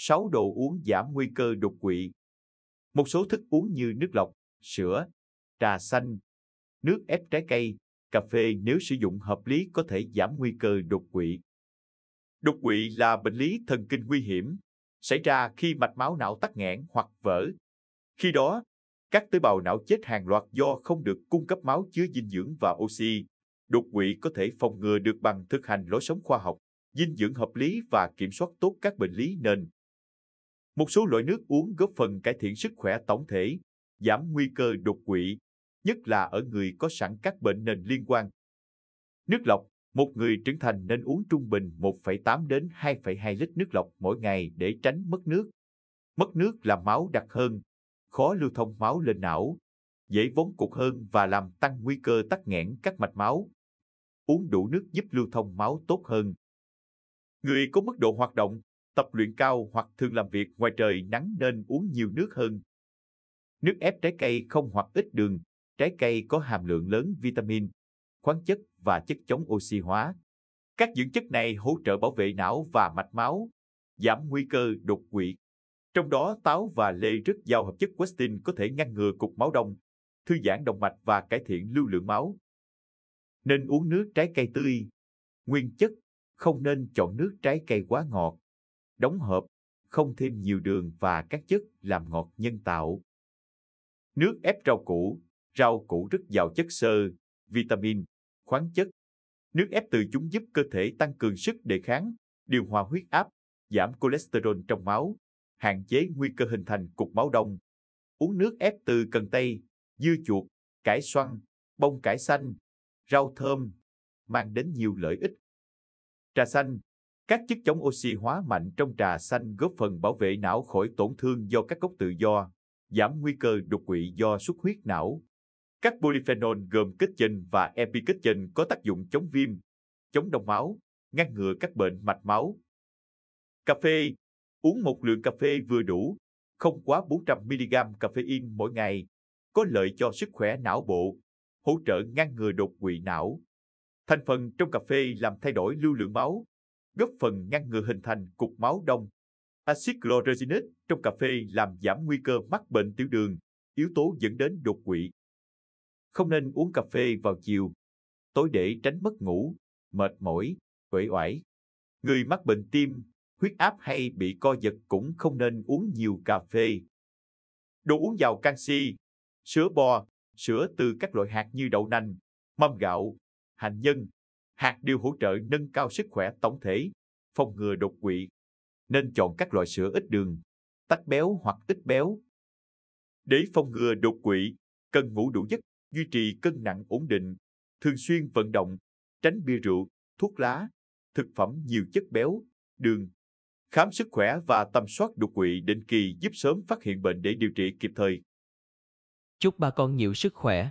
6 đồ uống giảm nguy cơ đột quỵ. Một số thức uống như nước lọc, sữa, trà xanh, nước ép trái cây, cà phê nếu sử dụng hợp lý có thể giảm nguy cơ đột quỵ. Đột quỵ là bệnh lý thần kinh nguy hiểm, xảy ra khi mạch máu não tắc nghẽn hoặc vỡ. Khi đó, các tế bào não chết hàng loạt do không được cung cấp máu chứa dinh dưỡng và oxy. Đột quỵ có thể phòng ngừa được bằng thực hành lối sống khoa học, dinh dưỡng hợp lý và kiểm soát tốt các bệnh lý nền. Một số loại nước uống góp phần cải thiện sức khỏe tổng thể, giảm nguy cơ đột quỵ, nhất là ở người có sẵn các bệnh nền liên quan. Nước lọc, một người trưởng thành nên uống trung bình 1,8 đến 2,2 lít nước lọc mỗi ngày để tránh mất nước. Mất nước làm máu đặc hơn, khó lưu thông máu lên não, dễ vốn cục hơn và làm tăng nguy cơ tắc nghẽn các mạch máu. Uống đủ nước giúp lưu thông máu tốt hơn. Người có mức độ hoạt động tập luyện cao hoặc thường làm việc ngoài trời nắng nên uống nhiều nước hơn. Nước ép trái cây không hoặc ít đường, trái cây có hàm lượng lớn vitamin, khoáng chất và chất chống oxy hóa. Các dưỡng chất này hỗ trợ bảo vệ não và mạch máu, giảm nguy cơ đột quỵ. Trong đó táo và lê rất giàu hợp chất quercetin có thể ngăn ngừa cục máu đông, thư giãn động mạch và cải thiện lưu lượng máu. Nên uống nước trái cây tươi, nguyên chất, không nên chọn nước trái cây quá ngọt đóng hộp, không thêm nhiều đường và các chất làm ngọt nhân tạo. Nước ép rau củ, rau củ rất giàu chất xơ, vitamin, khoáng chất. Nước ép từ chúng giúp cơ thể tăng cường sức đề kháng, điều hòa huyết áp, giảm cholesterol trong máu, hạn chế nguy cơ hình thành cục máu đông. Uống nước ép từ cần tây, dưa chuột, cải xoăn, bông cải xanh, rau thơm, mang đến nhiều lợi ích. Trà xanh, các chất chống oxy hóa mạnh trong trà xanh góp phần bảo vệ não khỏi tổn thương do các gốc tự do, giảm nguy cơ đột quỵ do xuất huyết não. Các polyphenol gồm kết và epiketchên có tác dụng chống viêm, chống đông máu, ngăn ngừa các bệnh mạch máu. Cà phê Uống một lượng cà phê vừa đủ, không quá 400mg caffeine mỗi ngày, có lợi cho sức khỏe não bộ, hỗ trợ ngăn ngừa đột quỵ não. Thành phần trong cà phê làm thay đổi lưu lượng máu, góp phần ngăn ngừa hình thành cục máu đông. Acid chlorogenic trong cà phê làm giảm nguy cơ mắc bệnh tiểu đường, yếu tố dẫn đến đột quỵ. Không nên uống cà phê vào chiều, tối để tránh mất ngủ, mệt mỏi, uể oải. Người mắc bệnh tim, huyết áp hay bị co giật cũng không nên uống nhiều cà phê. Đồ uống giàu canxi, sữa bò, sữa từ các loại hạt như đậu nành, mâm gạo, hành nhân, hạt điều hỗ trợ nâng cao sức khỏe tổng thể, phòng ngừa đột quỵ. Nên chọn các loại sữa ít đường, tách béo hoặc ít béo. Để phòng ngừa đột quỵ, cần ngủ đủ giấc, duy trì cân nặng ổn định, thường xuyên vận động, tránh bia rượu, thuốc lá, thực phẩm nhiều chất béo, đường. Khám sức khỏe và tầm soát đột quỵ định kỳ giúp sớm phát hiện bệnh để điều trị kịp thời. Chúc bà con nhiều sức khỏe.